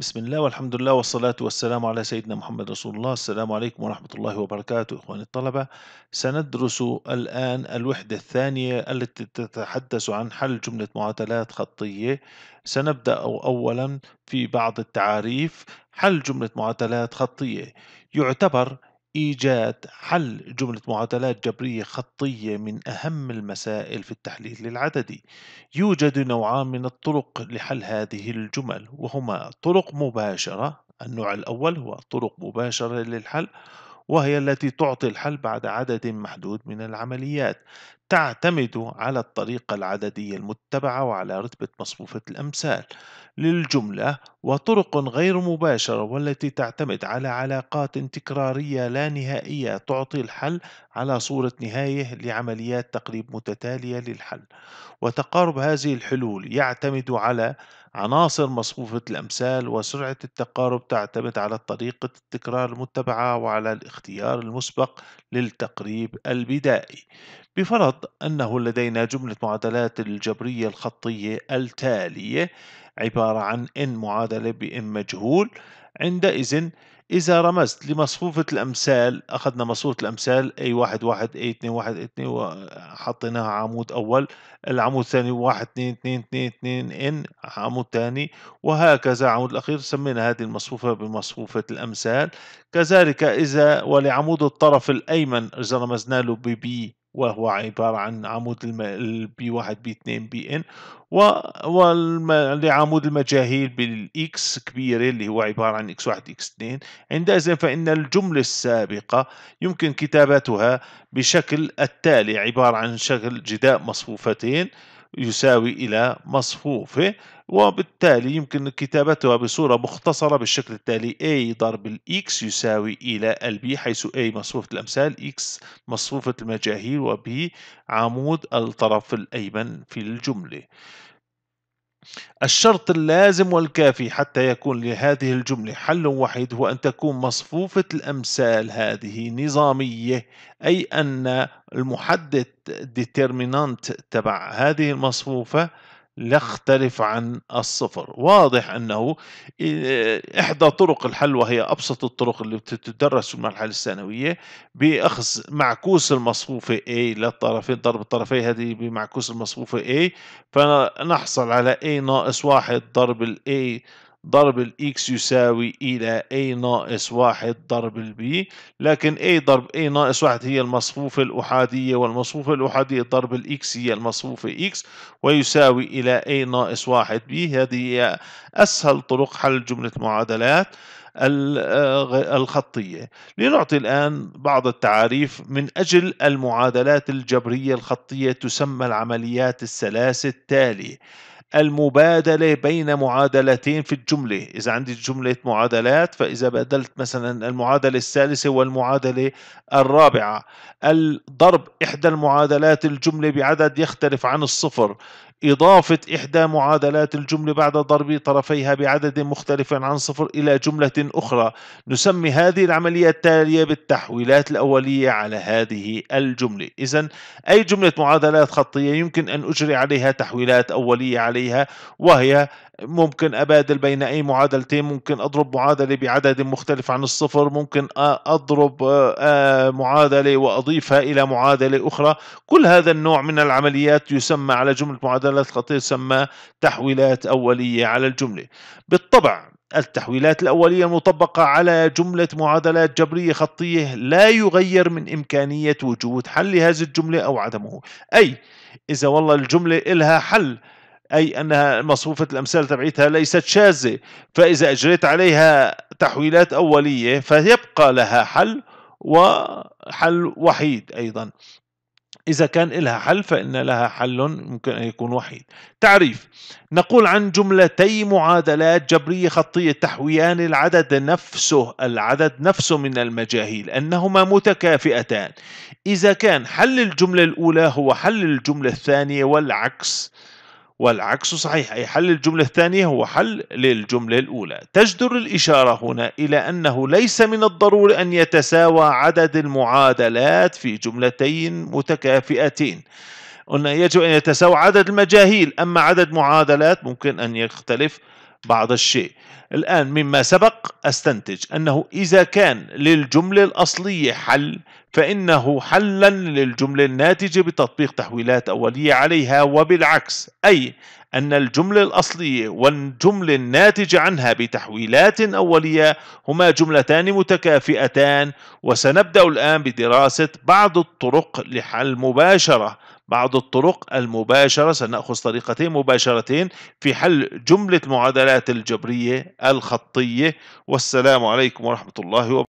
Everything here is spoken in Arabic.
بسم الله والحمد لله والصلاة والسلام على سيدنا محمد رسول الله السلام عليكم ورحمة الله وبركاته إخواني الطلبة سندرس الآن الوحدة الثانية التي تتحدث عن حل جملة معادلات خطية سنبدأ أولا في بعض التعاريف حل جملة معادلات خطية يعتبر إيجاد حل جملة معادلات جبرية خطية من أهم المسائل في التحليل العددي. يوجد نوعان من الطرق لحل هذه الجمل وهما طرق مباشرة النوع الأول هو طرق مباشرة للحل وهي التي تعطي الحل بعد عدد محدود من العمليات تعتمد على الطريقة العددية المتبعة وعلى رتبة مصفوفة الأمثال للجملة وطرق غير مباشرة والتي تعتمد على علاقات تكرارية لا نهائية تعطي الحل على صورة نهاية لعمليات تقريب متتالية للحل وتقارب هذه الحلول يعتمد على عناصر مصفوفة الأمثال وسرعة التقارب تعتمد على طريقة التكرار المتبعة وعلى الاختيار المسبق للتقريب البدائي بفرض الخط أنه لدينا جملة معادلات الجبرية الخطية التالية عبارة عن إن معادلة بإن مجهول عندئذ إذا رمزت لمصفوفة الأمثال أخذنا مصفوفة الأمثال A1 الأمثال a A21 وحطيناها عمود أول العمود الثاني 1 2 2 2 2 N عمود ثاني وهكذا عمود الأخير سمينا هذه المصفوفة بمصفوفة الأمثال كذلك إذا ولعمود الطرف الأيمن إذا رمزنا له ب B وهو عبارة عن عمود البي واحد بي 2 بي ان ولعمود المجاهيل بالاكس كبيرة اللي هو عبارة عن اكس واحد اكس 2 عندئذ فإن الجملة السابقة يمكن كتابتها بشكل التالي عبارة عن شكل جداء مصفوفتين يساوي إلى مصفوفه وبالتالي يمكن كتابتها بصورة مختصرة بالشكل التالي A ضرب ال X يساوي إلى ال B حيث A مصفوفة الأمثال X مصفوفة المجاهيل و B عمود الطرف الأيمن في الجملة الشرط اللازم والكافي حتى يكون لهذه الجملة حل وحيد هو أن تكون مصفوفة الأمثال هذه نظامية أي أن المحدد determinant تبع هذه المصفوفة لاختلف عن الصفر واضح أنه إحدى طرق الحل وهي أبسط الطرق اللي تدرس في المرحلة الثانوية بأخذ معكوس المصفوفة A للطرفين ضرب الطرفين هذه بمعكوس المصفوفة A فنحصل على A ناقص واحد ضرب A ضرب الإكس يساوي إلى A ناقص واحد ضرب البي لكن A ضرب A ناقص واحد هي المصفوفة الأحادية والمصفوفة الأحادية ضرب الإكس هي المصفوفة X ويساوي إلى A ناقص واحد B هذه هي أسهل طرق حل جملة معادلات آه، الخطية لنعطي الآن بعض التعاريف من أجل المعادلات الجبرية الخطية تسمى العمليات الثلاثة التالية المبادلة بين معادلتين في الجملة إذا عندي جملة معادلات فإذا بدلت مثلا المعادلة الثالثة والمعادلة الرابعة الضرب إحدى المعادلات الجملة بعدد يختلف عن الصفر إضافة إحدى معادلات الجملة بعد ضرب طرفيها بعدد مختلف عن صفر إلى جملة أخرى نسمي هذه العملية التالية بالتحويلات الأولية على هذه الجملة إذا أي جملة معادلات خطية يمكن أن أجري عليها تحويلات أولية عليها وهي ممكن أبادل بين أي معادلتين ممكن أضرب معادلة بعدد مختلف عن الصفر ممكن أضرب معادلة وأضيفها إلى معادلة أخرى كل هذا النوع من العمليات يسمى على جملة معادلات خطية يسمى تحويلات أولية على الجملة بالطبع التحويلات الأولية المطبقة على جملة معادلات جبرية خطية لا يغير من إمكانية وجود حل هذه الجملة أو عدمه أي إذا والله الجملة إلها حل أي أنها مصفوفة الأمثال تبعيتها ليست شاذة فإذا أجريت عليها تحويلات أولية فيبقى لها حل وحل وحيد أيضا إذا كان لها حل فإن لها حل ممكن أن يكون وحيد تعريف نقول عن جملتي معادلات جبرية خطية تحويان العدد نفسه العدد نفسه من المجاهيل أنهما متكافئتان إذا كان حل الجملة الأولى هو حل الجملة الثانية والعكس والعكس صحيح أي حل الجملة الثانية هو حل للجملة الأولى تجدر الإشارة هنا إلى أنه ليس من الضروري أن يتساوى عدد المعادلات في جملتين متكافئتين قلنا يجب أن يتساوى عدد المجاهيل أما عدد معادلات ممكن أن يختلف بعض الشيء الآن مما سبق أستنتج أنه إذا كان للجملة الأصلية حل فإنه حلا للجملة الناتجة بتطبيق تحويلات أولية عليها وبالعكس أي أن الجملة الأصلية والجملة الناتجة عنها بتحويلات أولية هما جملتان متكافئتان وسنبدأ الآن بدراسة بعض الطرق لحل مباشرة بعض الطرق المباشرة سنأخذ طريقتين مباشرتين في حل جملة المعادلات الجبرية الخطية والسلام عليكم ورحمة الله وبركاته